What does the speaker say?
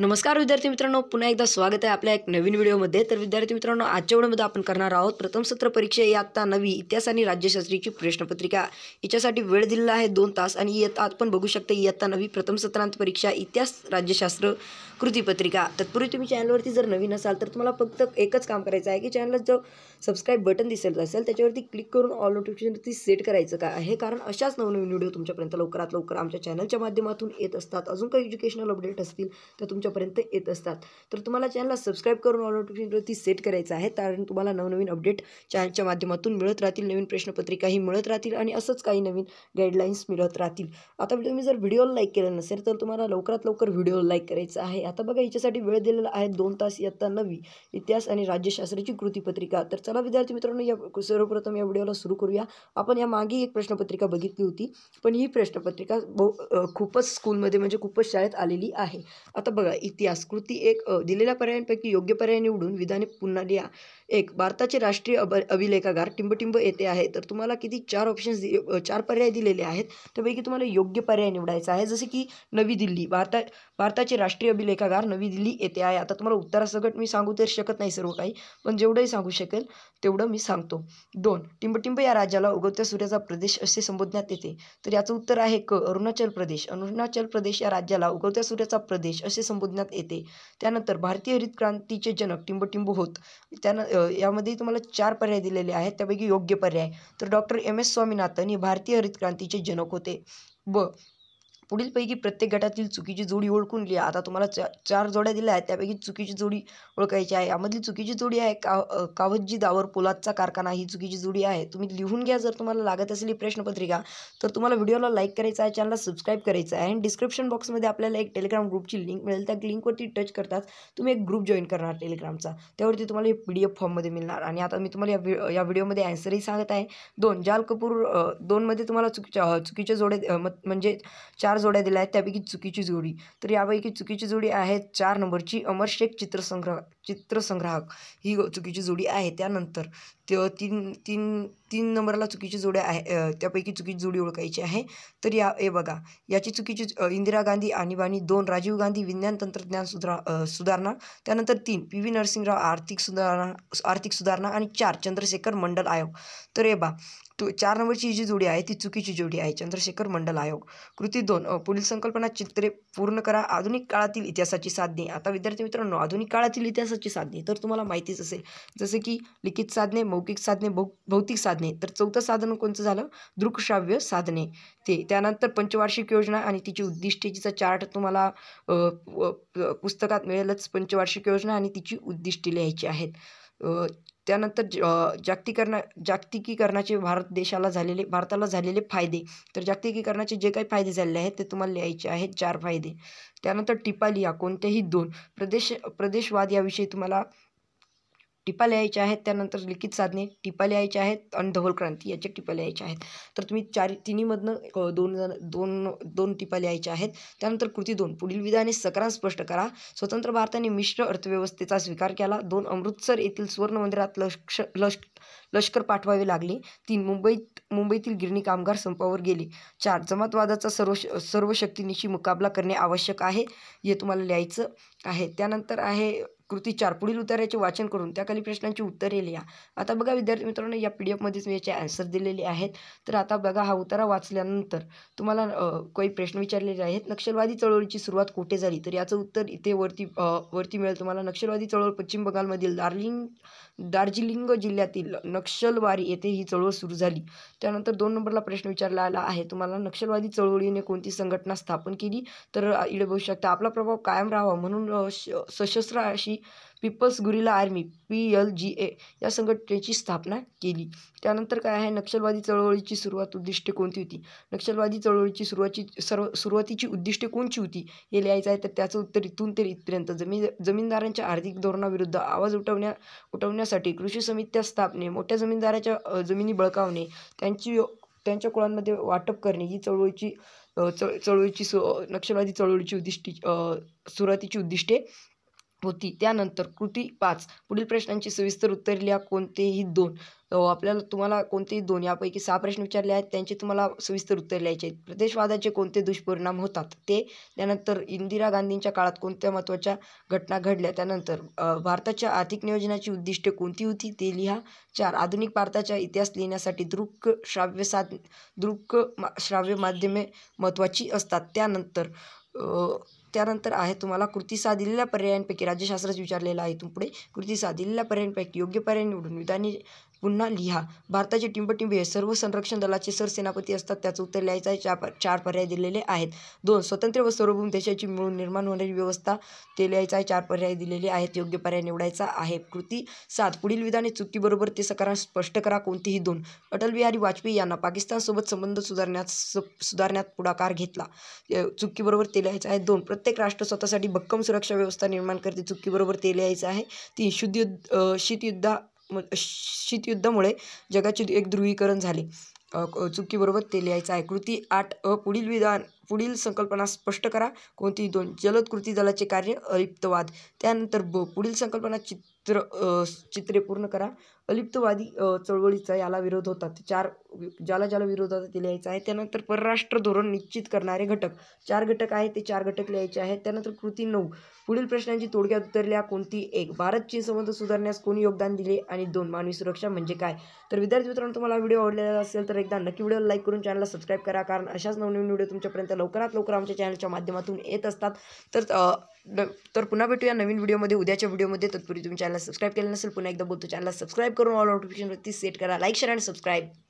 नमस्कार विद्यार्थी मित्रांनो पुन्हा एकदा स्वागत आहे आपल्या एक नवीन व्हिडिओमध्ये तर विद्यार्थी मित्रांनो आजच्या व्हिडिओमध्ये आपण करणार आहोत प्रथम सत्र परीक्षा या आत्ता नवी इतिहास आणि राज्यशास्त्रीची प्रश्नपत्रिका याच्यासाठी वेळ दिलेला आहे दोन तास आणि इयत्ता आपण बघू शकता इयत्ता नवी प्रथम सत्रांत परीक्षा इतिहास राज्यशास्त्र कृतीपत्रिका तत्पूर्वी तुम्ही चॅनलवरती जर नवीन असाल तर तुम्हाला फक्त एकच काम करायचं आहे की चॅनलला जो सबस्क्राईब बटन दिसेल असेल त्याच्यावरती क्लिक करून ऑल नोटिफिकेशनवरती सेट करायचं का आहे कारण अशाच नवनवीन व्हिडिओ तुमच्यापर्यंत लवकरात लवकर आमच्या चॅनलच्या माध्यमातून येत असतात अजून काही एज्युकेशनल अपडेट असतील तर तुमच्या तुमच्यापर्यंत येत असतात तर तुम्हाला चॅनलला सबस्क्राईब करून ऑल नोटिफिकेशनवरती सेट करायचं आहे कारण तुम्हाला नवनवीन अपडेट चॅनलच्या माध्यमातून मिळत राहतील नवीन प्रश्नपत्रिकाही मिळत राहतील आणि असंच काही नवीन गाईडलाईन्स मिळत राहतील आता तुम्ही जर व्हिडिओला लाईक केलं नसेल तर तुम्हाला लवकरात लवकर व्हिडिओ लाईक करायचा आहे आता बघा याच्यासाठी वेळ दिलेला आहे दोन तास इयत्ता नवी इतिहास आणि राज्यशास्त्राची कृतीपत्रिका तर चला विद्यार्थी मित्रांनो या सर्वप्रथम या व्हिडिओला सुरू करूया आपण या मागे एक प्रश्नपत्रिका बघितली होती पण ही प्रश्नपत्रिका बहु खूपच स्कूलमध्ये म्हणजे खूपच शाळेत आलेली आहे आता बघा इतिहास कृती एक दिलेल्या पर्यायांपैकी योग्य पर्याय निवडून विधाने पुन्हा लिहा एक भारताचे राष्ट्रीय अब अभिलेखागार टिंबटिंब येथे आहे तर तुम्हाला किती चार ऑप्शन्स चार पर्याय दिलेले आहेत त्यापैकी तुम्हाला योग्य पर्याय निवडायचा आहे जसे की नवी दिल्ली भारता भारताचे राष्ट्रीय अभिलेखागार नवी दिल्ली येथे आहे आता तुम्हाला उत्तरासकट मी सांगू तर शकत नाही सर्व काही पण जेवढंही सांगू शकेल तेवढं मी सांगतो दोन टिंबटिंब या राज्याला उगवत्या सूर्याचा प्रदेश असे संबोधण्यात येते तर याचं उत्तर आहे क अरुणाचल प्रदेश अरुणाचल प्रदेश या राज्याला उगवत्या सूर्याचा प्रदेश असे संबोध संबोधण्यात येते त्यानंतर भारतीय हरित क्रांतीचे जनक टिंबटिंबू होत त्यान यामध्ये तुम्हाला चार पर्याय दिलेले आहेत त्यापैकी योग्य पर्याय तर डॉक्टर एम एस स्वामीनाथन हे भारतीय हरित क्रांतीचे जनक होते ब पुढीलपैकी प्रत्येक गटातील चुकीची जोडी ओळखून लिहा आता तुम्हाला चार जोड्या दिल्या आहेत त्यापैकी चुकीची जोडी ओळखायची आहे यामधली चुकीची जोडी आहे का कावजी दावर पोलादचा कारखाना ही चुकीची जोडी आहे तुम्ही लिहून घ्या जर तुम्हाला लागत असेल ही प्रश्नपत्रिका तर तुम्हाला व्हिडिओला लाईक करायचा आहे चॅनलला सबस्क्राईब करायचं आहे आणि डिस्क्रिप्शन बॉक्समध्ये आपल्याला एक टेलिग्राम ग्रुपची लिंक मिळेल त्या लिंकवरती टच करतात तुम्ही एक ग्रुप जॉईन करणार टेलिग्रामचा त्यावरती तुम्हाला एक पी डी एफ फॉर्ममध्ये मिळणार आणि आता मी तुम्हाला या व्हि या व्हिडिओमध्ये अँसरही सांगत आहे दोन जाल कपूर दोनमध्ये तुम्हाला चुकीच्या चुकीच्या जोडे म्हणजे चार जोड्या दिल्या आहेत त्यापैकी चुकीची जोडी तर यापैकी चुकीची जोडी आहे चार नंबरची अमर शेख चित्रसंग्रह चित्रसंग्राहक ही चुकीची जोडी आहे त्यानंतर त तीन तीन तीन नंबरला चुकीची जोडी आहे त्यापैकी चुकीची जोडी ओळखायची आहे तर या ए बघा याची चुकीची इंदिरा गांधी आणीबाणी दोन राजीव गांधी विज्ञान तंत्रज्ञान सुधारा सुधारणा त्यानंतर तीन पी व्ही नरसिंहराव आर्थिक सुधारणा आर्थिक सुधारणा आणि चार चंद्रशेखर मंडल आयोग तर हे बा तो चार नंबरची जी जोडी आहे ती चुकीची जोडी आहे चंद्रशेखर मंडल आयोग कृती दोन पुढील संकल्पना चित्रे पूर्ण करा आधुनिक काळातील इतिहासाची साधने आता विद्यार्थी मित्रांनो आधुनिक काळातील इतिहासाची महत्त्वाची साधने तर तुम्हाला माहितीच असेल जसं की लिखित साधने मौखिक साधने भौ भौतिक साधने तर चौथं साधन कोणतं झालं दृकश्राव्य साधने ते त्यानंतर पंचवार्षिक योजना आणि तिची उद्दिष्टे जिचा चार्ट तुम्हाला पुस्तकात मिळेलच पंचवार्षिक योजना आणि तिची उद्दिष्टे लिहायची आहेत त्यानंतर ज जागतिकरणा जागतिकीकरणाचे भारत देशाला झालेले भारताला झालेले फायदे तर जागतिकीकरणाचे जे काही फायदे झालेले आहेत ते तुम्हाला लिहायचे आहेत चार फायदे त्यानंतर टिपाली लिहा कोणतेही दोन प्रदेश प्रदेशवाद याविषयी तुम्हाला टिपा लिहायच्या आहेत त्यानंतर लिखित साधने टिपा लिहायच्या आहेत आणि धवल क्रांती याच्या टिपा लिहायच्या आहेत तर तुम्ही चार तिन्हीमधनं दोन जण दोन दोन टिपा लिहायच्या आहेत त्यानंतर कृती दोन पुढील विधाने सकारांत स्पष्ट करा स्वतंत्र भारताने मिश्र अर्थव्यवस्थेचा स्वीकार केला दोन अमृतसर येथील सुवर्ण मंदिरात लक्ष लष्क लष्कर पाठवावे लागले तीन मुंबईत मुंबईतील गिरणी कामगार संपावर गेले चार जमातवादाचा सर्व सर्व शक्तीनिशी मुकाबला करणे आवश्यक आहे हे तुम्हाला लिहायचं आहे त्यानंतर आहे कृती चार पुढील उतार्याचे वाचन करून त्याखाली प्रश्नांची उत्तरे लिहा आता बघा विद्यार्थी मित्रांनो या पी डी एफमध्येच मी याचे ॲन्सर दिलेले आहेत तर आता बघा हा उतारा वाचल्यानंतर तुम्हाला काही प्रश्न विचारलेले आहेत नक्षलवादी चळवळीची सुरुवात कुठे झाली तर याचं उत्तर इथे वरती वरती मिळेल तुम्हाला नक्षलवादी चळवळ पश्चिम बंगालमधील दार्लिंग दार्जिलिंग जिल्ह्यातील नक्षलवारी येथे ही चळवळ सुरू झाली त्यानंतर दोन नंबरला प्रश्न विचारला आला आहे तुम्हाला नक्षलवादी चळवळीने कोणती संघटना स्थापन केली तर इडे बघू शकता आपला प्रभाव कायम राहावा म्हणून सशस्त्र अशी People's Guerrilla Army P L G A या संघटनेची स्थापना केली त्यानंतर काय आहे नक्षलवादी चळवळीची सुरुवात उद्दिष्टे कोणती होती नक्षलवादी चळवळीची सुरुवाती सर्व सुरुवातीची उद्दिष्टे कोणची होती हे लिहायचं आहे तर त्याचं उत्तर इथून ते इथपर्यंत जमीन जमीनदारांच्या आर्थिक धोरणाविरुद्ध आवाज उठवण्या उठवण्यासाठी कृषी समित्या स्थापने मोठ्या जमीनदाराच्या जमिनी बळकावणे त्यांची त्यांच्या कुळांमध्ये वाटप करणे ही चळवळीची चळवळीची सु नक्षलवादी चळवळीची उद्दिष्टी सुरुवातीची उद्दिष्टे होती त्यानंतर कृती पाच पुढील प्रश्नांची सविस्तर उत्तर लिहा कोणतेही दोन आपल्याला तुम्हाला कोणतेही दोन यापैकी सहा प्रश्न विचारले आहेत त्यांचे तुम्हाला सविस्तर उत्तर लिहायचे आहेत प्रदेशवादाचे कोणते दुष्परिणाम होतात ते त्यानंतर इंदिरा गांधींच्या काळात कोणत्या महत्त्वाच्या घटना घडल्या त्यानंतर भारताच्या आर्थिक नियोजनाची उद्दिष्टे कोणती होती ते लिहा चार आधुनिक भारताचा इतिहास लिहिण्यासाठी दृक श्राव्य साध दृक श्राव्य माध्यमे महत्त्वाची असतात त्यानंतर त्यानंतर आहे तुम्हाला कृती साधिलेल्या पर्यायांपैकी राज्यशास्त्रच विचारलेला आहे तुम्ही पुढे कृती साधिलेल्या पर्यायांपैकी योग्य पर्याय निवडून विधाने पुन्हा लिहा भारताचे टिंबटिंबे सर्व संरक्षण दलाचे सरसेनापती असतात त्याचं उत्तर लिहायचं आहे चार पर्याय दिलेले आहेत दोन स्वतंत्र व सार्वभौम देशाची मिळून निर्माण होणारी व्यवस्था ते लिहायचा आहे चार पर्याय दिलेले आहेत योग्य पर्याय निवडायचा आहे कृती सात पुढील विधाने चुकीबरोबर ते सकारात्मक स्पष्ट करा कोणतीही दोन अटल बिहारी वाजपेयी यांना पाकिस्तानसोबत संबंध सुधारण्यात सुधारण्यात पुढाकार घेतला चुकीबरोबर ते लिहायचं आहे दोन प्रत्येक राष्ट्र स्वतःसाठी भक्कम सुरक्षा व्यवस्था निर्माण करते चुकीबरोबर ते लिहायचं आहे तीन शुद्ध शीतयुद्धा शीतयुद्धामुळे जगाचे एक ध्रुवीकरण झाले चुकीबरोबर ते लिहायचं आहे कृती आठ अ पुढील विधान पुढील संकल्पना स्पष्ट करा कोणती दोन जलद कृती दलाचे कार्य अलिप्तवाद त्यानंतर ब पुढील संकल्पना चित्र चित्रे पूर्ण करा अलिप्तवादी चळवळीचा याला विरोध होता चार ज्याला ज्याला विरोध होता ते लिहायचा आहे त्यानंतर परराष्ट्र धोरण निश्चित करणारे घटक चार घटक आहेत ते चार घटक लिहायचे आहेत त्यानंतर कृती नऊ पुढील प्रश्नांची तोडक्यात उतरल्या कोणती एक भारत चीन संबंध सुधारण्यास कोणी योगदान दिले आणि दोन मानवी सुरक्षा म्हणजे काय तर विद्यार्थी मित्रांनो तुम्हाला व्हिडिओ आवडलेला असेल तर एकदा नक्की व्हिडिओ लाईक करून चॅनलला सबस्क्राईब करा कारण अशाच नवनवीन व्हिडिओ तुमच्यापर्यंत लवकरात लवकर आमच्या चॅनलच्या माध्यमातून येत असतात तर तर पुन्हा भेटूया नवीन व्हिडिओमध्ये उद्याच्या व्हिडिओमध्ये तत्पूर्वी तुम्ही चॅनल सबस्क्राईब केलं नसेल पुन्हा एकदा बोलतो चॅनलला सबस्क्राईब करून ऑल नोटिफिकेशनवरती सेट करा लाईक शेअर आणि सबस्क्राईब